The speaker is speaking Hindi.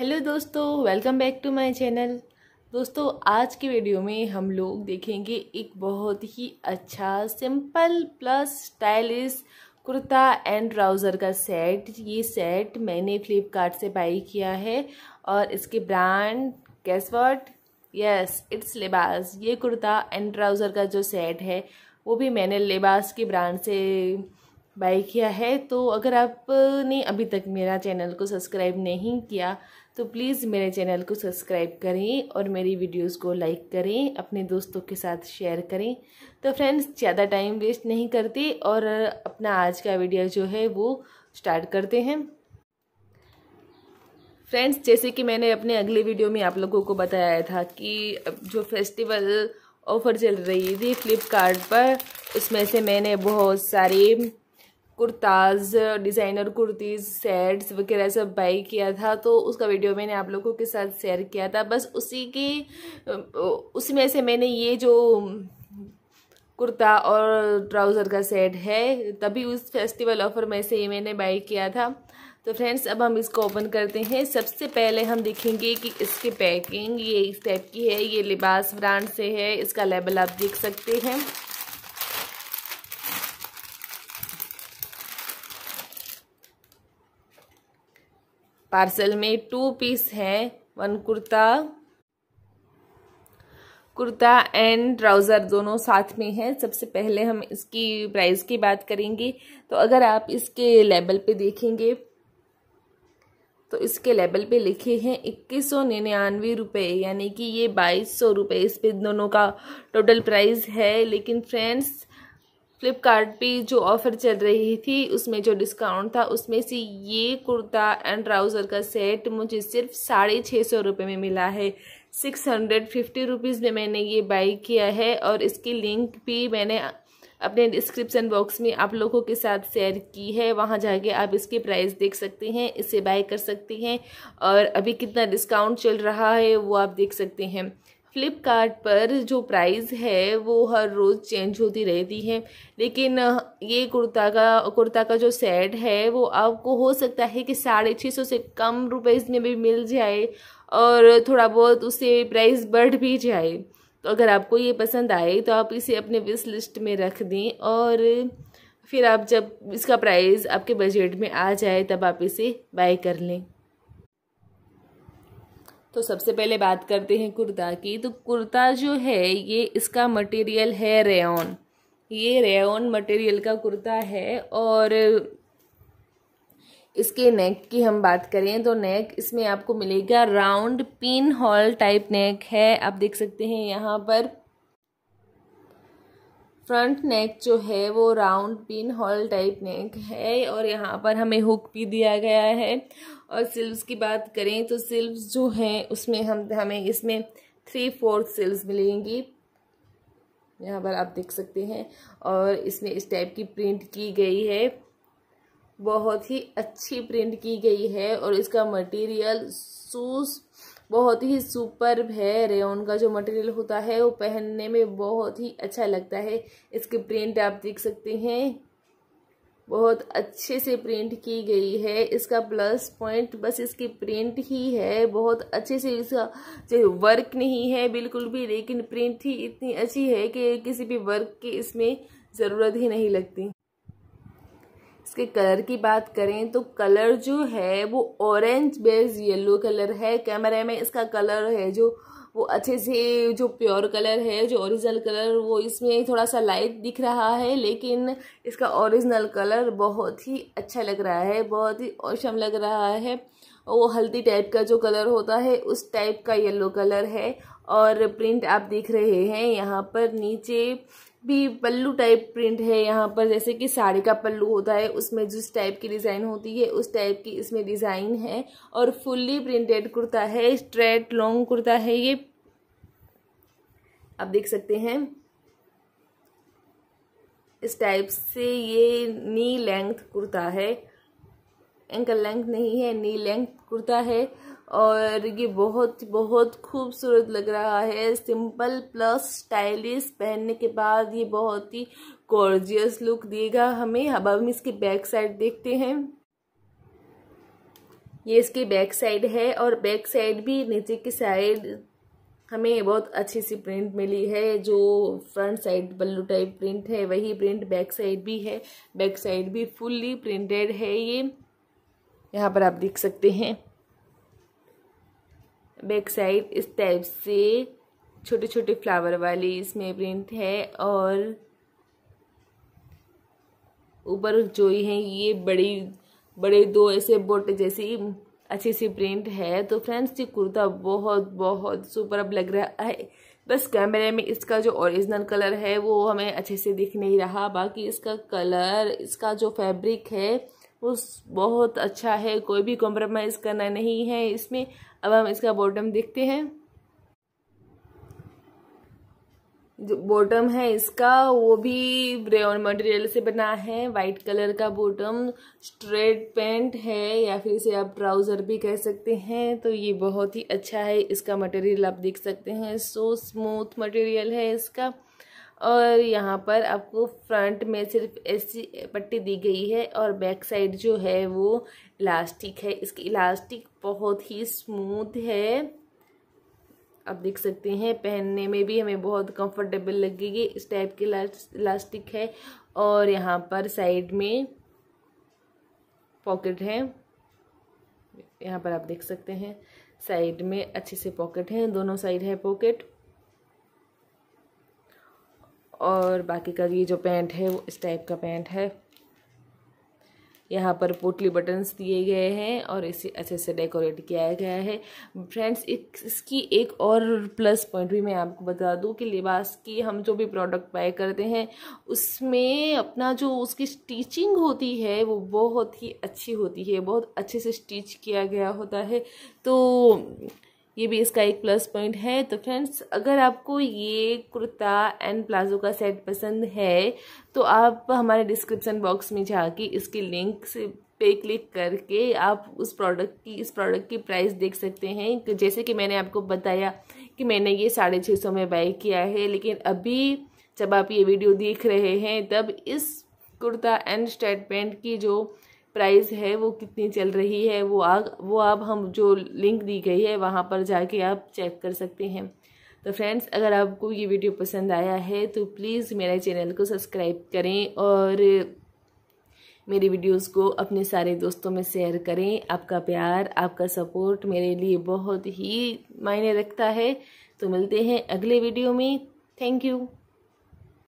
हेलो दोस्तों welcome back to my channel दोस्तों आज की वीडियो में हम लोग देखेंगे एक बहुत ही अच्छा simple plus stylish kurta and trouser का सेट ये सेट मैंने फ़्लिपकार्ट से बाई किया है और इसके ब्रांड कैसवर्ट यस इट्स लिबास ये कुर्ता एंड ट्राउज़र का जो सेट है वो भी मैंने लिबास के ब्रांड से बाय किया है तो अगर आपने अभी तक मेरा चैनल को सब्सक्राइब नहीं किया तो प्लीज़ मेरे चैनल को सब्सक्राइब करें और मेरी वीडियोस को लाइक करें अपने दोस्तों के साथ शेयर करें तो फ्रेंड्स ज़्यादा टाइम वेस्ट नहीं करते और अपना आज का वीडियो जो है वो स्टार्ट करते हैं फ्रेंड्स जैसे कि मैंने अपने अगले वीडियो में आप लोगों को बताया था कि जो फेस्टिवल ऑफ़र चल रही थी फ्लिपकार्ट पर उसमें से मैंने बहुत सारे कुर्ताज़ डिज़ाइनर कुर्तीज़ सेट्स वगैरह सब बाई किया था तो उसका वीडियो मैंने आप लोगों के साथ शेयर किया था बस उसी की उसमें से मैंने ये जो कुर्ता और ट्राउज़र का सेट है तभी उस फेस्टिवल ऑफर में से ये मैंने बाई किया था तो फ्रेंड्स अब हम इसको ओपन करते हैं सबसे पहले हम देखेंगे कि इसकी पैकिंग ये इस टाइप की है ये लिबास ब्रांड से है इसका लेबल आप देख सकते हैं पार्सल में टू पीस है one kurta kurta and trouser दोनों साथ में हैं सबसे पहले हम इसकी प्राइस की बात करेंगे तो अगर आप इसके लेबल पे देखेंगे तो इसके लेबल पे लिखे हैं इक्कीस सौ निन्यानवे रुपये यानी कि ये बाईस सौ रुपये इस पर दोनों का टोटल प्राइस है लेकिन फ्रेंड्स फ्लिपकार्ट जो ऑफ़र चल रही थी उसमें जो डिस्काउंट था उसमें से ये कुर्ता एंड ट्राउज़र का सेट मुझे सिर्फ साढ़े छः सौ रुपये में मिला है सिक्स हंड्रेड फिफ्टी रुपीज़ में मैंने ये बाई किया है और इसकी लिंक भी मैंने अपने डिस्क्रिप्शन बॉक्स में आप लोगों के साथ शेयर की है वहाँ जाके आप इसके प्राइस देख सकते हैं इसे बाय कर सकते हैं और अभी कितना डिस्काउंट चल रहा है वो आप देख सकते हैं फ्लिपकार्ट पर जो प्राइस है वो हर रोज़ चेंज होती रहती है लेकिन ये कुर्ता का कुर्ता का जो सेट है वो आपको हो सकता है कि साढ़े छः सौ से कम रुपए में भी मिल जाए और थोड़ा बहुत उससे प्राइस बढ़ भी जाए तो अगर आपको ये पसंद आए तो आप इसे अपने विश लिस्ट में रख दें और फिर आप जब इसका प्राइस आपके बजट में आ जाए तब आप इसे बाय कर लें तो सबसे पहले बात करते हैं कुर्ता की तो कुर्ता जो है ये इसका मटेरियल है रेन ये रेन मटेरियल का कुर्ता है और इसके नेक की हम बात करें तो नेक इसमें आपको मिलेगा round pin hole type neck है आप देख सकते हैं यहाँ पर फ्रंट नेक जो है वो round pin hole type neck है और यहाँ पर हमें हुक भी दिया गया है और सिल्वस की बात करें तो सिल्वस जो हैं उसमें हम हमें इसमें थ्री फोर्थ सिल्व्स मिलेंगी यहाँ पर आप देख सकते हैं और इसमें इस टाइप की प्रिंट की गई है बहुत ही अच्छी प्रिंट की गई है और इसका मटेरियल सूज बहुत ही सुपर है रेउन का जो मटेरियल होता है वो पहनने में बहुत ही अच्छा लगता है इसके प्रिंट आप देख सकते हैं बहुत अच्छे से प्रिंट की गई है इसका प्लस पॉइंट बस इसकी प्रिंट ही है बहुत अच्छे से इसका जो वर्क नहीं है बिल्कुल भी लेकिन प्रिंट ही इतनी अच्छी है कि किसी भी वर्क की इसमें ज़रूरत ही नहीं लगती इसके कलर की बात करें तो कलर जो है वो ऑरेंज बेस येलो कलर है कैमरे में इसका कलर है जो वो अच्छे से जो प्योर कलर है जो ओरिजिनल कलर वो इसमें थोड़ा सा लाइट दिख रहा है लेकिन इसका ओरिजिनल कलर बहुत ही अच्छा लग रहा है बहुत ही औसम लग रहा है वो हल्दी टाइप का जो कलर होता है उस टाइप का येलो कलर है और प्रिंट आप देख रहे हैं यहाँ पर नीचे भी पल्लू टाइप प्रिंट है यहाँ पर जैसे कि साड़ी का पल्लू होता है उसमें जिस टाइप की डिज़ाइन होती है उस टाइप की इसमें डिज़ाइन है और फुल्ली प्रिंटेड कुर्ता है स्ट्रेट लॉन्ग कुर्ता है ये आप देख सकते हैं इस टाइप से ये नी लेंथ कुर्ता है एंकल लेंथ नहीं है नी लेंथ कुर्ता है और ये बहुत बहुत खूबसूरत लग रहा है सिंपल प्लस स्टाइलिश पहनने के बाद ये बहुत ही गॉर्जियस लुक देगा हमें अब हम इसके बैक साइड देखते हैं ये इसकी बैक साइड है और बैक साइड भी नीचे की साइड हमें बहुत अच्छी सी प्रिंट मिली है जो फ्रंट साइड बल्लू टाइप प्रिंट है वही प्रिंट बैक साइड भी है बैक साइड भी फुल्ली प्रिंटेड है ये यहाँ पर आप देख सकते हैं बैक साइड इस टाइप से छोटे छोटे फ्लावर वाली इसमें प्रिंट है और ऊपर जो है ये बड़ी बड़े दो ऐसे बोट जैसी अच्छी सी प्रिंट है तो फ्रेंड्स ये कुर्ता बहुत बहुत सुपर अब लग रहा है बस कैमरे में इसका जो ओरिजिनल कलर है वो हमें अच्छे से दिख नहीं रहा बाकी इसका कलर इसका जो फैब्रिक है वो बहुत अच्छा है कोई भी कॉम्प्रोमाइज़ करना नहीं है इसमें अब हम इसका बॉटम देखते हैं जो बॉटम है इसका वो भी ब्रेन मटेरियल से बना है वाइट कलर का बॉटम स्ट्रेट पैंट है या फिर इसे आप ट्राउज़र भी कह सकते हैं तो ये बहुत ही अच्छा है इसका मटेरियल आप देख सकते हैं सो स्मूथ मटेरियल है इसका और यहाँ पर आपको फ्रंट में सिर्फ ऐसी पट्टी दी गई है और बैक साइड जो है वो इलास्टिक है इसकी इलास्टिक बहुत ही स्मूथ है आप देख सकते हैं पहनने में भी हमें बहुत कंफर्टेबल लगेगी इस टाइप की इलास्टिक है और यहाँ पर साइड में पॉकेट है यहाँ पर आप देख सकते हैं साइड में अच्छे से पॉकेट हैं दोनों साइड है पॉकेट और बाकी का ये जो पैंट है वो इस टाइप का पैंट है यहाँ पर पोटली बटन्स दिए गए हैं और इसे अच्छे से डेकोरेट किया गया है फ्रेंड्स एक इसकी एक और प्लस पॉइंट भी मैं आपको बता दूँ कि लिबास की हम जो भी प्रोडक्ट बाय करते हैं उसमें अपना जो उसकी स्टिचिंग होती है वो बहुत ही अच्छी होती है बहुत अच्छे से स्टिच किया गया होता है तो ये भी इसका एक प्लस पॉइंट है तो फ्रेंड्स अगर आपको ये कुर्ता एंड प्लाजो का सेट पसंद है तो आप हमारे डिस्क्रिप्सन बॉक्स में जाके इसके लिंक से पे क्लिक करके आप उस प्रोडक्ट की इस प्रोडक्ट की प्राइस देख सकते हैं जैसे कि मैंने आपको बताया कि मैंने ये साढ़े छः सौ में बाई किया है लेकिन अभी जब आप ये वीडियो देख रहे हैं तब इस कुर्ता एंड स्टेट पेंट की जो प्राइस है वो कितनी चल रही है वो आ वो आप हम जो लिंक दी गई है वहाँ पर जाके आप चेक कर सकते हैं तो फ्रेंड्स अगर आपको ये वीडियो पसंद आया है तो प्लीज़ मेरे चैनल को सब्सक्राइब करें और मेरी वीडियोस को अपने सारे दोस्तों में शेयर करें आपका प्यार आपका सपोर्ट मेरे लिए बहुत ही मायने रखता है तो मिलते हैं अगले वीडियो में थैंक यू